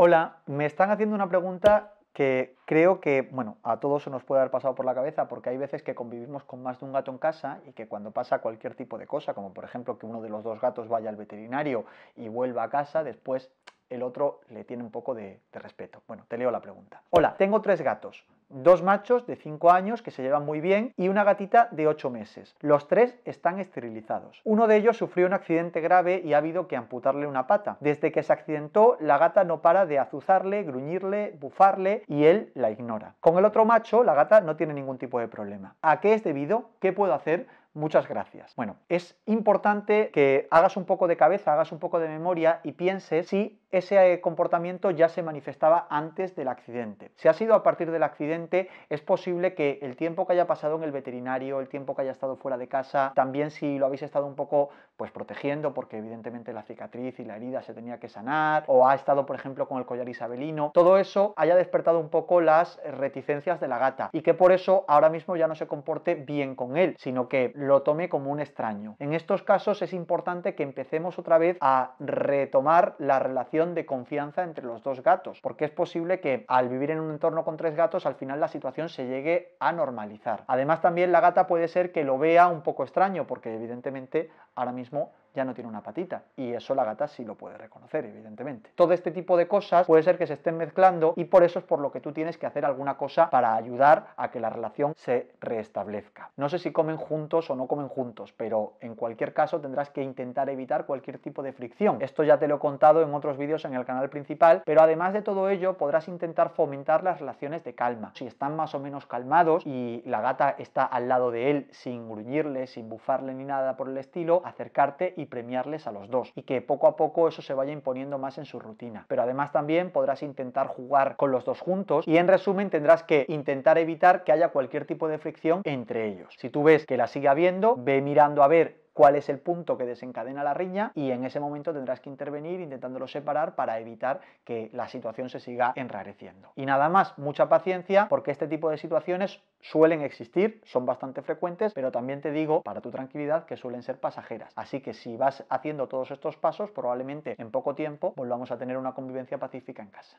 Hola, me están haciendo una pregunta que creo que, bueno, a todos se nos puede haber pasado por la cabeza porque hay veces que convivimos con más de un gato en casa y que cuando pasa cualquier tipo de cosa, como por ejemplo que uno de los dos gatos vaya al veterinario y vuelva a casa, después el otro le tiene un poco de, respeto. Bueno, te leo la pregunta. Hola, tengo tres gatos, dos machos de 5 años que se llevan muy bien y una gatita de 8 meses. Los tres están esterilizados. Uno de ellos sufrió un accidente grave y ha habido que amputarle una pata. Desde que se accidentó, la gata no para de azuzarle, gruñirle, bufarle y él la ignora. Con el otro macho, la gata no tiene ningún tipo de problema. ¿A qué es debido? ¿Qué puedo hacer? Muchas gracias. Bueno, es importante que hagas un poco de cabeza, hagas un poco de memoria y pienses si ese eh, comportamiento ya se manifestaba antes del accidente. Si ha sido a partir del accidente, es posible que el tiempo que haya pasado en el veterinario, el tiempo que haya estado fuera de casa, también si lo habéis estado un poco pues protegiendo porque evidentemente la cicatriz y la herida se tenía que sanar o ha estado por ejemplo con el collar isabelino, todo eso haya despertado un poco las reticencias de la gata y que por eso ahora mismo ya no se comporte bien con él, sino que lo tome como un extraño. En estos casos es importante que empecemos otra vez a retomar la relación de confianza entre los dos gatos, porque es posible que al vivir en un entorno con tres gatos, al final la situación se llegue a normalizar. Además, también la gata puede ser que lo vea un poco extraño, porque evidentemente ahora mismo ya no tiene una patita. Y eso la gata sí lo puede reconocer, evidentemente. Todo este tipo de cosas puede ser que se estén mezclando y por eso es por lo que tú tienes que hacer alguna cosa para ayudar a que la relación se restablezca No sé si comen juntos o no comen juntos, pero en cualquier caso tendrás que intentar evitar cualquier tipo de fricción. Esto ya te lo he contado en otros vídeos en el canal principal, pero además de todo ello podrás intentar fomentar las relaciones de calma. Si están más o menos calmados y la gata está al lado de él sin gruñirle, sin bufarle ni nada por el estilo, acercarte y premiarles a los dos y que poco a poco eso se vaya imponiendo más en su rutina. Pero además también podrás intentar jugar con los dos juntos y en resumen tendrás que intentar evitar que haya cualquier tipo de fricción entre ellos. Si tú ves que la sigue habiendo, ve mirando a ver cuál es el punto que desencadena la riña y en ese momento tendrás que intervenir intentándolo separar para evitar que la situación se siga enrareciendo. Y nada más, mucha paciencia porque este tipo de situaciones suelen existir, son bastante frecuentes, pero también te digo, para tu tranquilidad, que suelen ser pasajeras. Así que si vas haciendo todos estos pasos, probablemente en poco tiempo volvamos a tener una convivencia pacífica en casa.